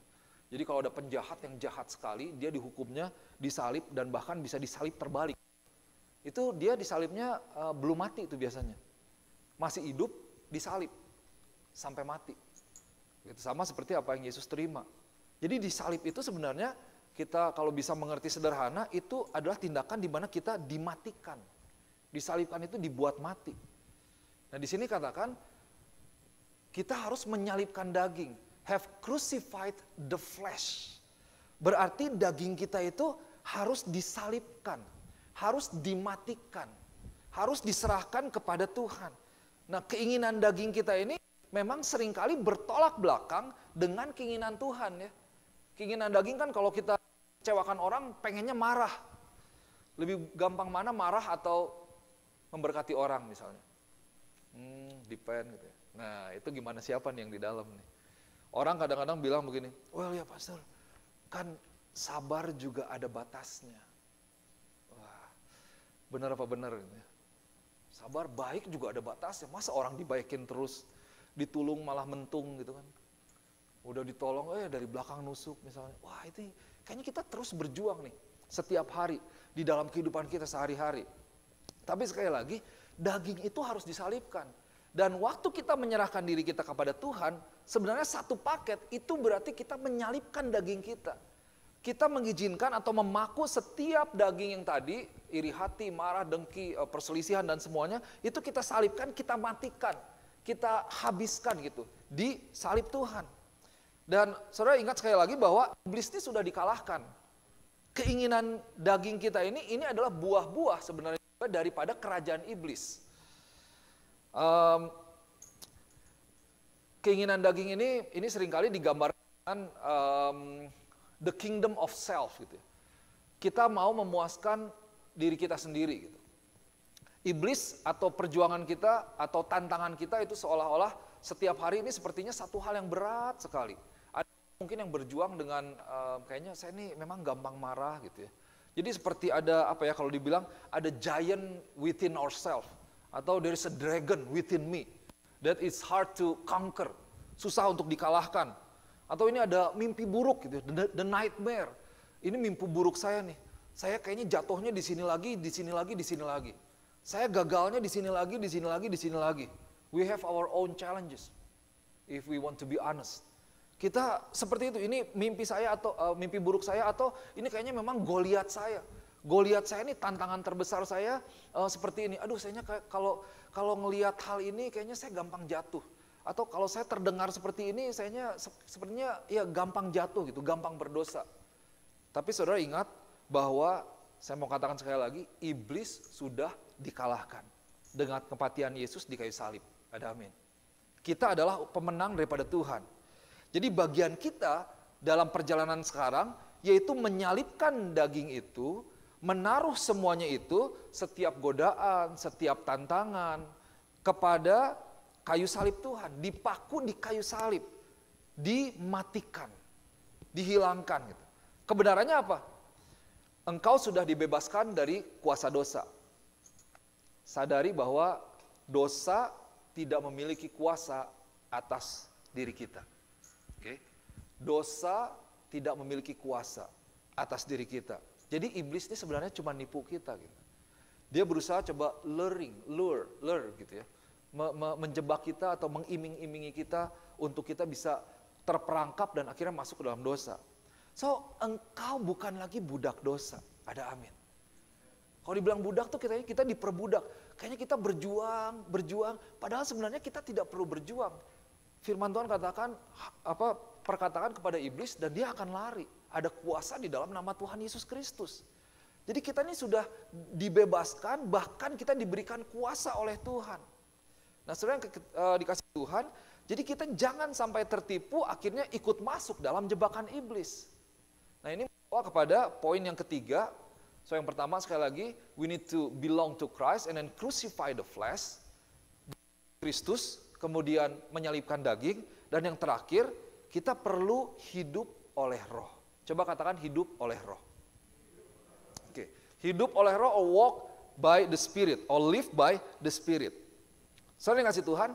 Jadi kalau ada penjahat yang jahat sekali, dia dihukumnya disalib dan bahkan bisa disalib terbalik. Itu dia disalibnya e, belum mati itu biasanya. Masih hidup disalib sampai mati. Itu sama seperti apa yang Yesus terima. Jadi disalib itu sebenarnya kita kalau bisa mengerti sederhana itu adalah tindakan di mana kita dimatikan. Disalibkan itu dibuat mati. Nah, di sini katakan kita harus menyalipkan daging, have crucified the flesh. Berarti daging kita itu harus disalibkan, harus dimatikan, harus diserahkan kepada Tuhan. Nah, keinginan daging kita ini memang seringkali bertolak belakang dengan keinginan Tuhan ya. Keinginan daging kan kalau kita mengecewakan orang pengennya marah. Lebih gampang mana marah atau memberkati orang misalnya. Hmm, depend gitu ya. Nah itu gimana siapa nih yang di dalam nih. Orang kadang-kadang bilang begini, well ya pastor, kan sabar juga ada batasnya. Wah, benar apa benar ini ya. Sabar baik juga ada batasnya. Masa orang dibaikin terus, ditulung malah mentung gitu kan. Udah ditolong, eh dari belakang nusuk misalnya. Wah itu Kayaknya kita terus berjuang nih setiap hari di dalam kehidupan kita sehari-hari. Tapi sekali lagi, daging itu harus disalibkan. Dan waktu kita menyerahkan diri kita kepada Tuhan, sebenarnya satu paket itu berarti kita menyalipkan daging kita. Kita mengizinkan atau memaku setiap daging yang tadi, iri hati, marah, dengki, eh, perselisihan dan semuanya, itu kita salibkan, kita matikan, kita habiskan gitu di salib Tuhan. Dan saudara ingat sekali lagi bahwa iblis ini sudah dikalahkan. Keinginan daging kita ini, ini adalah buah-buah sebenarnya daripada kerajaan iblis. Um, keinginan daging ini, ini seringkali digambarkan um, the kingdom of self gitu. Ya. Kita mau memuaskan diri kita sendiri gitu. Iblis atau perjuangan kita atau tantangan kita itu seolah-olah setiap hari ini sepertinya satu hal yang berat sekali mungkin yang berjuang dengan uh, kayaknya saya ini memang gampang marah gitu ya. Jadi seperti ada apa ya kalau dibilang ada giant within ourselves atau there is a dragon within me that is hard to conquer, susah untuk dikalahkan. Atau ini ada mimpi buruk gitu, ya, the, the nightmare. Ini mimpi buruk saya nih. Saya kayaknya jatuhnya di sini lagi, di sini lagi, di sini lagi. Saya gagalnya di sini lagi, di sini lagi, di sini lagi. We have our own challenges if we want to be honest. Kita seperti itu, ini mimpi saya atau uh, mimpi buruk saya atau ini kayaknya memang goliat saya. Goliat saya ini tantangan terbesar saya uh, seperti ini. Aduh, saya kayak kalau kalau ngelihat hal ini kayaknya saya gampang jatuh. Atau kalau saya terdengar seperti ini, saya se sepertinya ya gampang jatuh gitu, gampang berdosa. Tapi saudara ingat bahwa saya mau katakan sekali lagi, iblis sudah dikalahkan dengan kematian Yesus di kayu salib. Ada amin. Kita adalah pemenang daripada Tuhan. Jadi bagian kita dalam perjalanan sekarang yaitu menyalipkan daging itu, menaruh semuanya itu setiap godaan, setiap tantangan kepada kayu salib Tuhan, dipaku di kayu salib, dimatikan, dihilangkan gitu. Kebenarannya apa? Engkau sudah dibebaskan dari kuasa dosa. Sadari bahwa dosa tidak memiliki kuasa atas diri kita. Okay? Dosa tidak memiliki kuasa atas diri kita. Jadi iblis ini sebenarnya cuma nipu kita gitu. Dia berusaha coba luring, lure, lure gitu ya. Me -me menjebak kita atau mengiming-imingi kita untuk kita bisa terperangkap dan akhirnya masuk ke dalam dosa. So, engkau bukan lagi budak dosa. Ada amin. Kalau dibilang budak tuh kita kita diperbudak. Kayaknya kita berjuang, berjuang. Padahal sebenarnya kita tidak perlu berjuang firman Tuhan katakan apa perkataan kepada iblis dan dia akan lari. Ada kuasa di dalam nama Tuhan Yesus Kristus. Jadi kita ini sudah dibebaskan bahkan kita diberikan kuasa oleh Tuhan. Nah, sebenarnya eh, dikasih Tuhan, jadi kita jangan sampai tertipu akhirnya ikut masuk dalam jebakan iblis. Nah, ini bawa kepada poin yang ketiga. So yang pertama sekali lagi, we need to belong to Christ and then crucify the flesh. Kristus kemudian menyalipkan daging, dan yang terakhir kita perlu hidup oleh roh. Coba katakan hidup oleh roh. Oke, okay. hidup oleh roh or walk by the spirit or live by the spirit. Soalnya ngasih Tuhan,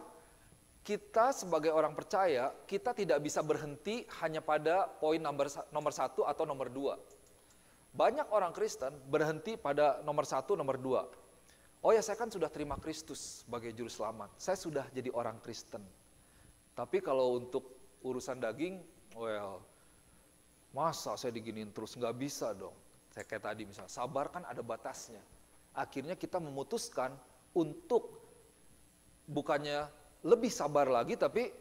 kita sebagai orang percaya, kita tidak bisa berhenti hanya pada poin nomor, nomor satu atau nomor dua. Banyak orang Kristen berhenti pada nomor satu, nomor dua oh ya saya kan sudah terima Kristus sebagai juru selamat, saya sudah jadi orang Kristen. Tapi kalau untuk urusan daging, well, masa saya diginin terus, nggak bisa dong. Saya kayak tadi misalnya, sabar kan ada batasnya. Akhirnya kita memutuskan untuk bukannya lebih sabar lagi, tapi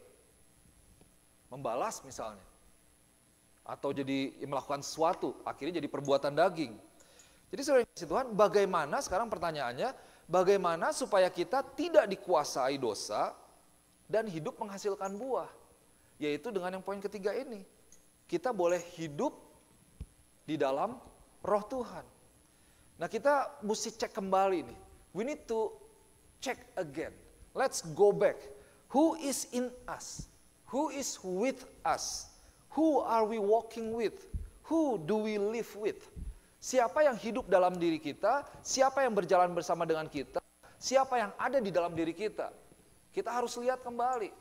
membalas misalnya. Atau jadi melakukan sesuatu, akhirnya jadi perbuatan daging. Jadi sebenarnya Tuhan, bagaimana sekarang pertanyaannya, bagaimana supaya kita tidak dikuasai dosa dan hidup menghasilkan buah. Yaitu dengan yang poin ketiga ini. Kita boleh hidup di dalam roh Tuhan. Nah kita mesti cek kembali nih. We need to check again. Let's go back. Who is in us? Who is with us? Who are we walking with? Who do we live with? Siapa yang hidup dalam diri kita, siapa yang berjalan bersama dengan kita, siapa yang ada di dalam diri kita. Kita harus lihat kembali.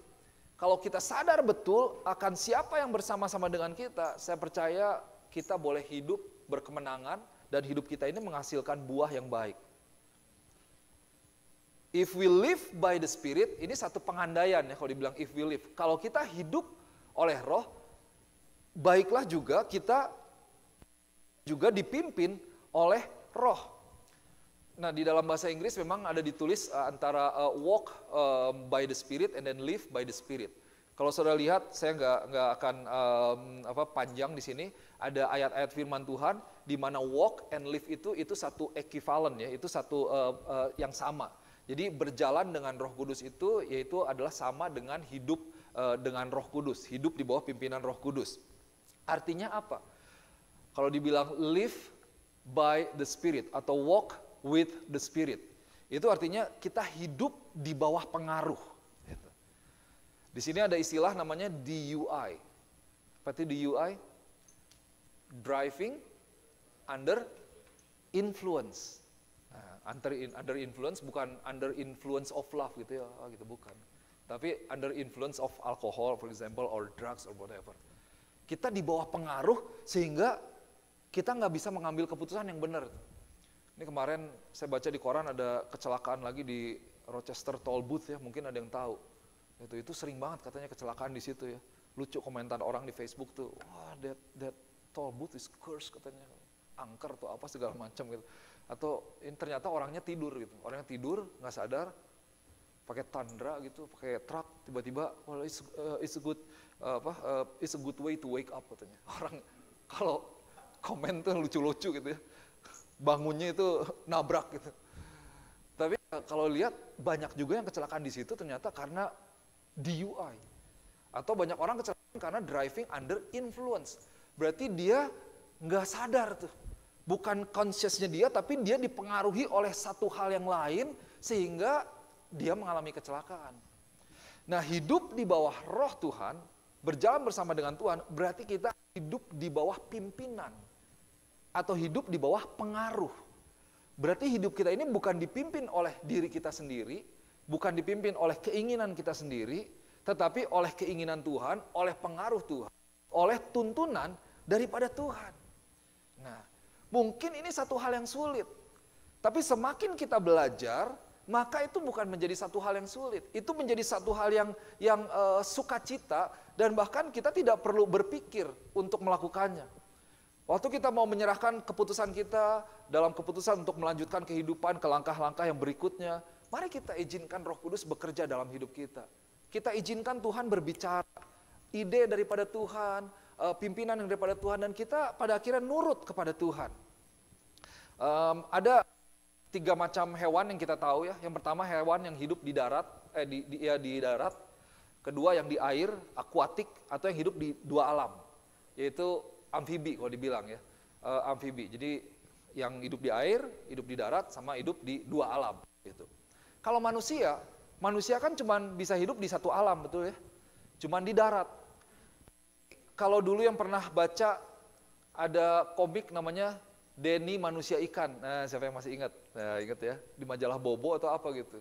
Kalau kita sadar betul akan siapa yang bersama-sama dengan kita, saya percaya kita boleh hidup berkemenangan dan hidup kita ini menghasilkan buah yang baik. If we live by the Spirit, ini satu pengandaian ya kalau dibilang if we live. Kalau kita hidup oleh roh, baiklah juga kita juga dipimpin oleh roh. Nah, di dalam bahasa Inggris memang ada ditulis eh, antara uh, walk uh, by the Spirit and then live by the Spirit. Kalau saudara lihat, saya nggak nggak akan um, apa panjang di sini. Ada ayat-ayat Firman Tuhan di mana walk and live itu itu satu equivalent ya, itu satu uh, uh, yang sama. Jadi berjalan dengan Roh Kudus itu yaitu adalah sama dengan hidup uh, dengan Roh Kudus, hidup di bawah pimpinan Roh Kudus. Artinya apa? Kalau dibilang live by the Spirit atau walk with the Spirit, itu artinya kita hidup di bawah pengaruh. Gitu. Di sini ada istilah namanya DUI. Apa itu DUI? Driving under influence. Nah, under, in, under influence bukan under influence of love gitu ya, oh, gitu bukan. Tapi under influence of alcohol, for example, or drugs or whatever. Kita di bawah pengaruh sehingga kita nggak bisa mengambil keputusan yang benar. Ini kemarin saya baca di koran ada kecelakaan lagi di Rochester Toll Booth ya, mungkin ada yang tahu. Itu itu sering banget katanya kecelakaan di situ ya. Lucu komentar orang di Facebook tuh, wah that, that toll booth is cursed katanya. Angker tuh apa segala macam gitu. Atau ini ternyata orangnya tidur gitu. Orangnya tidur, nggak sadar, pakai tandra gitu, pakai truk, tiba-tiba, well it's, uh, it's a good uh, apa, uh, it's a good way to wake up katanya. Orang kalau komen tuh lucu-lucu gitu ya. Bangunnya itu nabrak gitu. Tapi eh, kalau lihat banyak juga yang kecelakaan di situ ternyata karena DUI. Atau banyak orang kecelakaan karena driving under influence. Berarti dia nggak sadar tuh. Bukan consciousnya dia tapi dia dipengaruhi oleh satu hal yang lain sehingga dia mengalami kecelakaan. Nah hidup di bawah roh Tuhan, berjalan bersama dengan Tuhan, berarti kita hidup di bawah pimpinan atau hidup di bawah pengaruh. Berarti hidup kita ini bukan dipimpin oleh diri kita sendiri, bukan dipimpin oleh keinginan kita sendiri, tetapi oleh keinginan Tuhan, oleh pengaruh Tuhan, oleh tuntunan daripada Tuhan. Nah, mungkin ini satu hal yang sulit. Tapi semakin kita belajar, maka itu bukan menjadi satu hal yang sulit. Itu menjadi satu hal yang yang uh, sukacita dan bahkan kita tidak perlu berpikir untuk melakukannya Waktu kita mau menyerahkan keputusan kita dalam keputusan untuk melanjutkan kehidupan ke langkah-langkah yang berikutnya, mari kita izinkan Roh Kudus bekerja dalam hidup kita. Kita izinkan Tuhan berbicara, ide daripada Tuhan, eh, pimpinan daripada Tuhan, dan kita pada akhirnya nurut kepada Tuhan. Um, ada tiga macam hewan yang kita tahu ya. Yang pertama hewan yang hidup di darat, eh, di, di, ya, di darat. Kedua yang di air, akuatik, atau yang hidup di dua alam, yaitu amfibi kalau dibilang ya. Uh, amfibi. Jadi yang hidup di air, hidup di darat sama hidup di dua alam gitu. Kalau manusia, manusia kan cuma bisa hidup di satu alam betul ya. cuma di darat. Kalau dulu yang pernah baca ada komik namanya Denny manusia ikan. Nah, siapa yang masih ingat? Nah, ingat ya, di majalah Bobo atau apa gitu.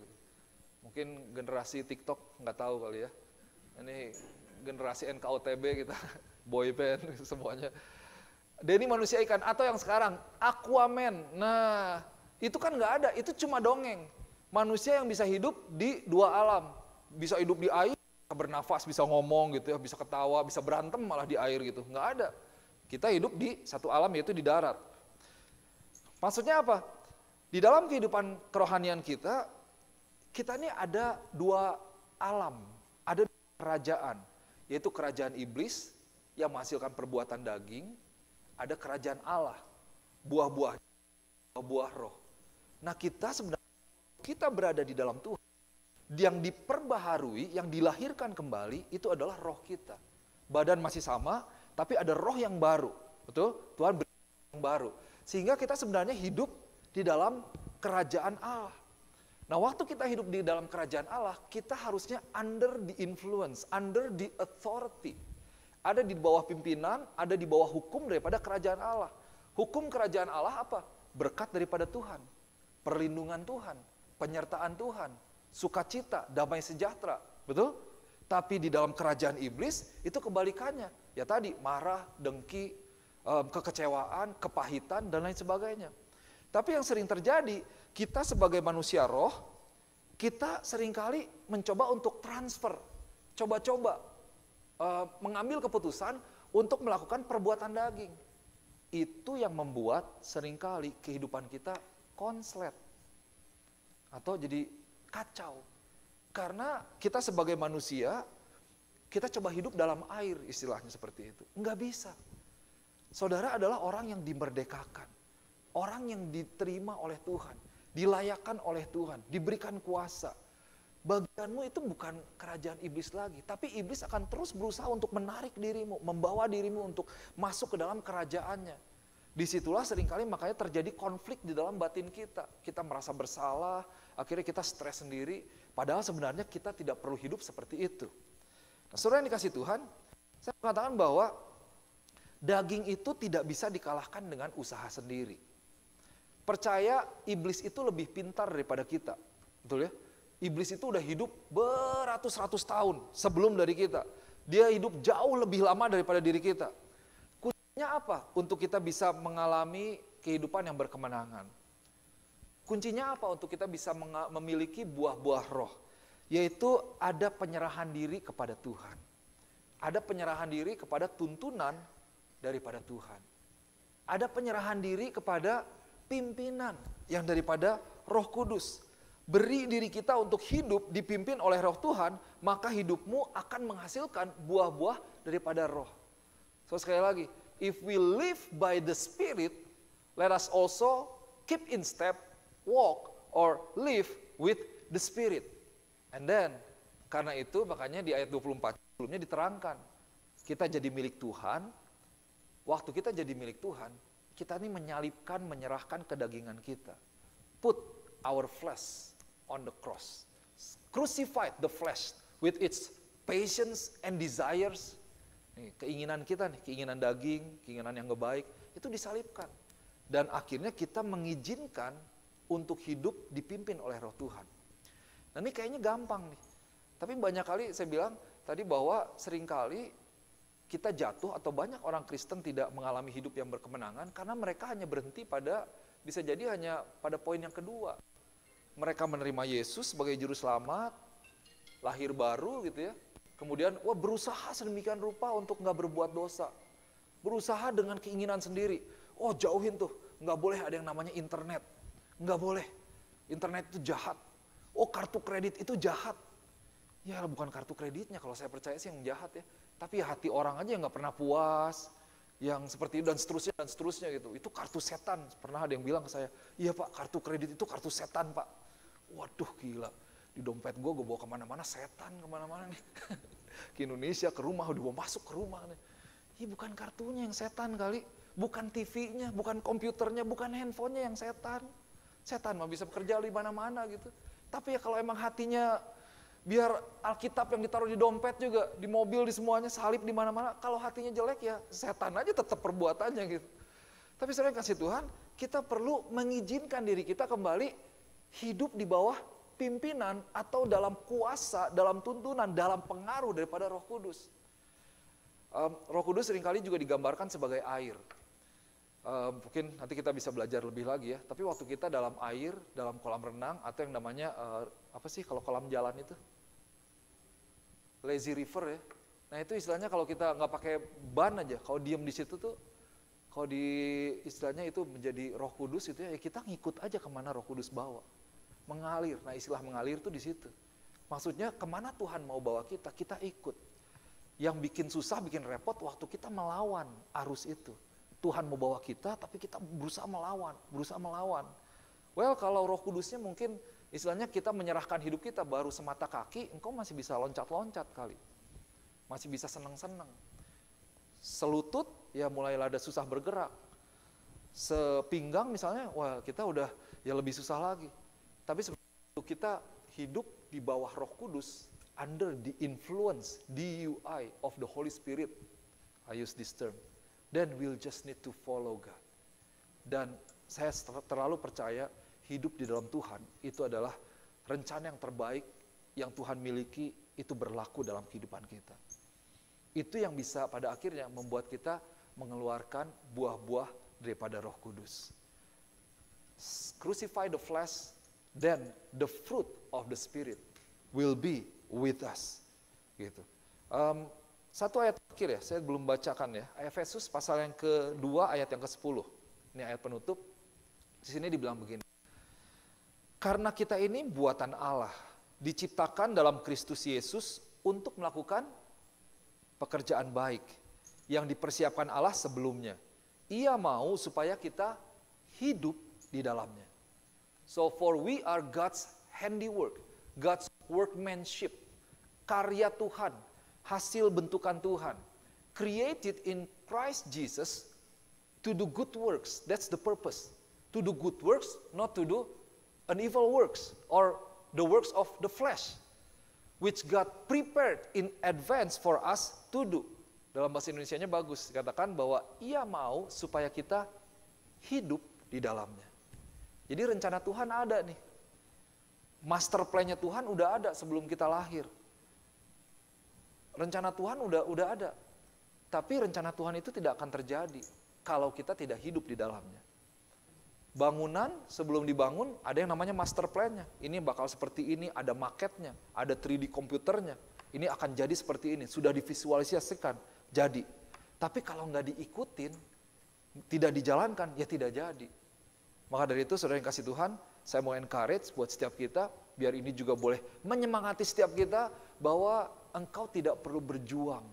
Mungkin generasi TikTok nggak tahu kali ya. Ini generasi NKOTB kita. Gitu. boy semuanya. Denny manusia ikan atau yang sekarang Aquaman. Nah, itu kan nggak ada, itu cuma dongeng. Manusia yang bisa hidup di dua alam, bisa hidup di air, bisa bernafas, bisa ngomong gitu ya, bisa ketawa, bisa berantem malah di air gitu. Nggak ada. Kita hidup di satu alam yaitu di darat. Maksudnya apa? Di dalam kehidupan kerohanian kita, kita ini ada dua alam, ada kerajaan, yaitu kerajaan iblis yang menghasilkan perbuatan daging, ada kerajaan Allah, buah-buah, buah roh. Nah kita sebenarnya, kita berada di dalam Tuhan. Yang diperbaharui, yang dilahirkan kembali, itu adalah roh kita. Badan masih sama, tapi ada roh yang baru. Betul? Tuhan beri yang baru. Sehingga kita sebenarnya hidup di dalam kerajaan Allah. Nah, waktu kita hidup di dalam kerajaan Allah, kita harusnya under the influence, under the authority ada di bawah pimpinan, ada di bawah hukum daripada kerajaan Allah. Hukum kerajaan Allah apa? Berkat daripada Tuhan, perlindungan Tuhan, penyertaan Tuhan, sukacita, damai sejahtera. Betul? Tapi di dalam kerajaan iblis itu kebalikannya. Ya tadi marah, dengki, kekecewaan, kepahitan dan lain sebagainya. Tapi yang sering terjadi, kita sebagai manusia roh, kita seringkali mencoba untuk transfer. Coba-coba Eh, mengambil keputusan untuk melakukan perbuatan daging. Itu yang membuat seringkali kehidupan kita konslet atau jadi kacau. Karena kita sebagai manusia, kita coba hidup dalam air istilahnya seperti itu. Enggak bisa. Saudara adalah orang yang dimerdekakan. Orang yang diterima oleh Tuhan. Dilayakan oleh Tuhan. Diberikan kuasa bagianmu itu bukan kerajaan iblis lagi, tapi iblis akan terus berusaha untuk menarik dirimu, membawa dirimu untuk masuk ke dalam kerajaannya. Disitulah seringkali makanya terjadi konflik di dalam batin kita. Kita merasa bersalah, akhirnya kita stres sendiri, padahal sebenarnya kita tidak perlu hidup seperti itu. Nah, saudara yang dikasih Tuhan, saya mengatakan bahwa daging itu tidak bisa dikalahkan dengan usaha sendiri. Percaya iblis itu lebih pintar daripada kita, betul ya? Iblis itu udah hidup beratus-ratus tahun sebelum dari kita. Dia hidup jauh lebih lama daripada diri kita. Kuncinya apa? Untuk kita bisa mengalami kehidupan yang berkemenangan. Kuncinya apa untuk kita bisa memiliki buah-buah roh? Yaitu ada penyerahan diri kepada Tuhan. Ada penyerahan diri kepada tuntunan daripada Tuhan. Ada penyerahan diri kepada pimpinan yang daripada Roh Kudus beri diri kita untuk hidup dipimpin oleh roh Tuhan, maka hidupmu akan menghasilkan buah-buah daripada roh. So sekali lagi, if we live by the Spirit, let us also keep in step, walk or live with the Spirit. And then, karena itu makanya di ayat 24 sebelumnya diterangkan, kita jadi milik Tuhan, waktu kita jadi milik Tuhan, kita ini menyalipkan, menyerahkan kedagingan kita. Put our flesh on the cross, crucified the flesh with its patience and desires. Nih, keinginan kita nih, keinginan daging, keinginan yang baik, itu disalibkan. Dan akhirnya kita mengizinkan untuk hidup dipimpin oleh roh Tuhan. Nah ini kayaknya gampang nih. Tapi banyak kali saya bilang tadi bahwa seringkali kita jatuh atau banyak orang Kristen tidak mengalami hidup yang berkemenangan karena mereka hanya berhenti pada bisa jadi hanya pada poin yang kedua mereka menerima Yesus sebagai juru selamat, lahir baru gitu ya. Kemudian wah berusaha sedemikian rupa untuk nggak berbuat dosa. Berusaha dengan keinginan sendiri. Oh jauhin tuh, nggak boleh ada yang namanya internet. Nggak boleh. Internet itu jahat. Oh kartu kredit itu jahat. Ya bukan kartu kreditnya kalau saya percaya sih yang jahat ya. Tapi ya hati orang aja yang nggak pernah puas, yang seperti itu dan seterusnya dan seterusnya gitu. Itu kartu setan. Pernah ada yang bilang ke saya, iya pak kartu kredit itu kartu setan pak. Waduh gila, di dompet gue gue bawa kemana-mana setan kemana-mana nih. ke Indonesia, ke rumah, udah masuk ke rumah nih. Ih bukan kartunya yang setan kali, bukan TV-nya, bukan komputernya, bukan handphonenya yang setan. Setan mah bisa bekerja di mana-mana gitu. Tapi ya kalau emang hatinya biar Alkitab yang ditaruh di dompet juga, di mobil, di semuanya, salib di mana-mana. Kalau hatinya jelek ya setan aja tetap perbuatannya gitu. Tapi sering kasih Tuhan, kita perlu mengizinkan diri kita kembali hidup di bawah pimpinan atau dalam kuasa, dalam tuntunan, dalam pengaruh daripada Roh Kudus. Um, roh Kudus seringkali juga digambarkan sebagai air. Um, mungkin nanti kita bisa belajar lebih lagi ya. Tapi waktu kita dalam air, dalam kolam renang atau yang namanya uh, apa sih kalau kolam jalan itu, lazy river ya. Nah itu istilahnya kalau kita nggak pakai ban aja, kalau diem di situ tuh, kalau di istilahnya itu menjadi Roh Kudus itu ya, ya kita ngikut aja kemana Roh Kudus bawa mengalir. Nah istilah mengalir itu di situ. Maksudnya kemana Tuhan mau bawa kita, kita ikut. Yang bikin susah, bikin repot waktu kita melawan arus itu. Tuhan mau bawa kita, tapi kita berusaha melawan, berusaha melawan. Well, kalau roh kudusnya mungkin istilahnya kita menyerahkan hidup kita baru semata kaki, engkau masih bisa loncat-loncat kali. Masih bisa senang-senang. Selutut, ya mulai ada susah bergerak. Sepinggang misalnya, wah kita udah ya lebih susah lagi. Tapi sebelum kita hidup di bawah Roh Kudus, under the influence DUI of the Holy Spirit. I use this term. Then we'll just need to follow God. Dan saya terlalu percaya hidup di dalam Tuhan itu adalah rencana yang terbaik yang Tuhan miliki itu berlaku dalam kehidupan kita. Itu yang bisa pada akhirnya membuat kita mengeluarkan buah-buah daripada Roh Kudus. Crucify the flesh then the fruit of the Spirit will be with us. Gitu. Um, satu ayat terakhir ya, saya belum bacakan ya. Efesus pasal yang kedua ayat yang ke-10. Ini ayat penutup. Di sini dibilang begini. Karena kita ini buatan Allah, diciptakan dalam Kristus Yesus untuk melakukan pekerjaan baik yang dipersiapkan Allah sebelumnya. Ia mau supaya kita hidup di dalamnya. So for we are God's handiwork, God's workmanship, karya Tuhan, hasil bentukan Tuhan, created in Christ Jesus to do good works. That's the purpose. To do good works, not to do an evil works or the works of the flesh, which God prepared in advance for us to do. Dalam bahasa Indonesia-nya bagus, dikatakan bahwa ia mau supaya kita hidup di dalamnya. Jadi rencana Tuhan ada nih. Master plan-nya Tuhan udah ada sebelum kita lahir. Rencana Tuhan udah udah ada. Tapi rencana Tuhan itu tidak akan terjadi kalau kita tidak hidup di dalamnya. Bangunan sebelum dibangun ada yang namanya master plan-nya. Ini bakal seperti ini, ada maketnya, ada 3D komputernya. Ini akan jadi seperti ini, sudah divisualisasikan, jadi. Tapi kalau nggak diikutin, tidak dijalankan, ya tidak jadi. Maka dari itu saudara yang kasih Tuhan, saya mau encourage buat setiap kita, biar ini juga boleh menyemangati setiap kita bahwa engkau tidak perlu berjuang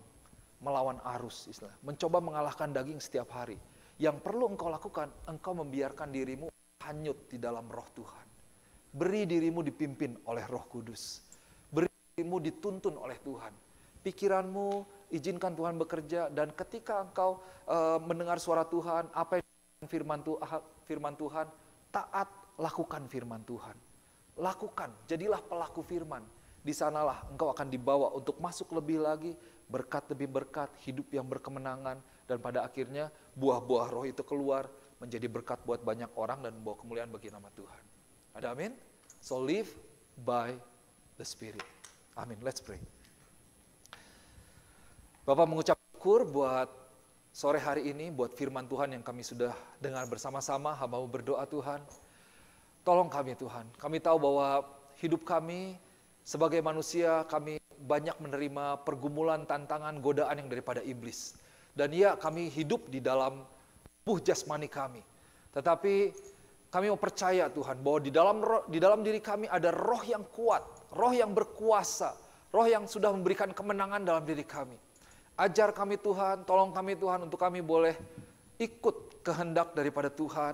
melawan arus istilah, mencoba mengalahkan daging setiap hari. Yang perlu engkau lakukan, engkau membiarkan dirimu hanyut di dalam roh Tuhan. Beri dirimu dipimpin oleh roh kudus. Beri dirimu dituntun oleh Tuhan. Pikiranmu, izinkan Tuhan bekerja dan ketika engkau e, mendengar suara Tuhan, apa yang firman Tuhan, ah, firman Tuhan, taat lakukan firman Tuhan. Lakukan, jadilah pelaku firman. Di sanalah engkau akan dibawa untuk masuk lebih lagi, berkat lebih berkat, hidup yang berkemenangan, dan pada akhirnya buah-buah roh itu keluar menjadi berkat buat banyak orang dan membawa kemuliaan bagi nama Tuhan. Ada amin? So live by the Spirit. Amin. Let's pray. Bapak mengucap syukur buat sore hari ini buat firman Tuhan yang kami sudah dengar bersama-sama, hamba berdoa Tuhan, tolong kami Tuhan. Kami tahu bahwa hidup kami sebagai manusia kami banyak menerima pergumulan, tantangan, godaan yang daripada iblis. Dan ya kami hidup di dalam tubuh jasmani kami. Tetapi kami mau percaya Tuhan bahwa di dalam di dalam diri kami ada roh yang kuat, roh yang berkuasa, roh yang sudah memberikan kemenangan dalam diri kami. Ajar kami Tuhan, tolong kami Tuhan untuk kami boleh ikut kehendak daripada Tuhan,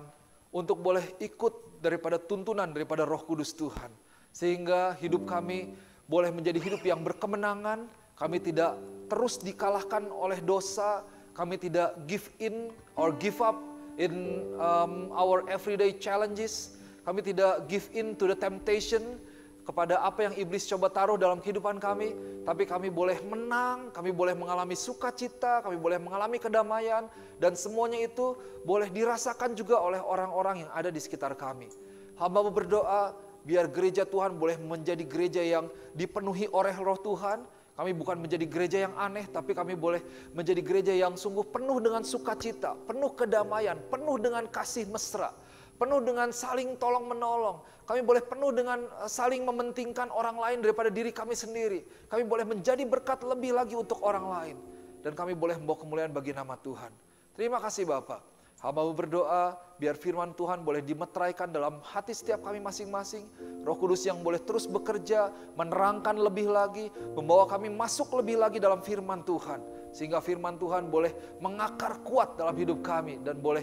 untuk boleh ikut daripada tuntunan daripada Roh Kudus Tuhan. Sehingga hidup kami boleh menjadi hidup yang berkemenangan, kami tidak terus dikalahkan oleh dosa, kami tidak give in or give up in um, our everyday challenges, kami tidak give in to the temptation, kepada apa yang iblis coba taruh dalam kehidupan kami, tapi kami boleh menang, kami boleh mengalami sukacita, kami boleh mengalami kedamaian, dan semuanya itu boleh dirasakan juga oleh orang-orang yang ada di sekitar kami. Hamba berdoa, biar gereja Tuhan boleh menjadi gereja yang dipenuhi oleh roh Tuhan, kami bukan menjadi gereja yang aneh, tapi kami boleh menjadi gereja yang sungguh penuh dengan sukacita, penuh kedamaian, penuh dengan kasih mesra penuh dengan saling tolong menolong. Kami boleh penuh dengan eh, saling mementingkan orang lain daripada diri kami sendiri. Kami boleh menjadi berkat lebih lagi untuk orang lain. Dan kami boleh membawa kemuliaan bagi nama Tuhan. Terima kasih Bapak. Hamba berdoa biar firman Tuhan boleh dimeteraikan dalam hati setiap kami masing-masing. Roh Kudus yang boleh terus bekerja, menerangkan lebih lagi, membawa kami masuk lebih lagi dalam firman Tuhan. Sehingga firman Tuhan boleh mengakar kuat dalam hidup kami dan boleh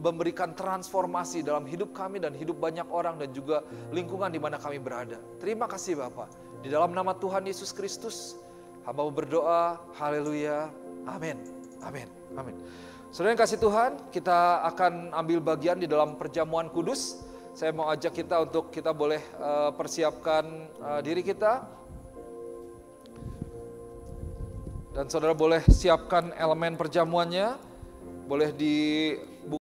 memberikan transformasi dalam hidup kami dan hidup banyak orang dan juga lingkungan di mana kami berada. Terima kasih Bapak. Di dalam nama Tuhan Yesus Kristus, hamba berdoa, haleluya, amin, amin, amin. Saudara yang kasih Tuhan, kita akan ambil bagian di dalam perjamuan kudus. Saya mau ajak kita untuk kita boleh eh, persiapkan eh, diri kita. Dan saudara boleh siapkan elemen perjamuannya. Boleh di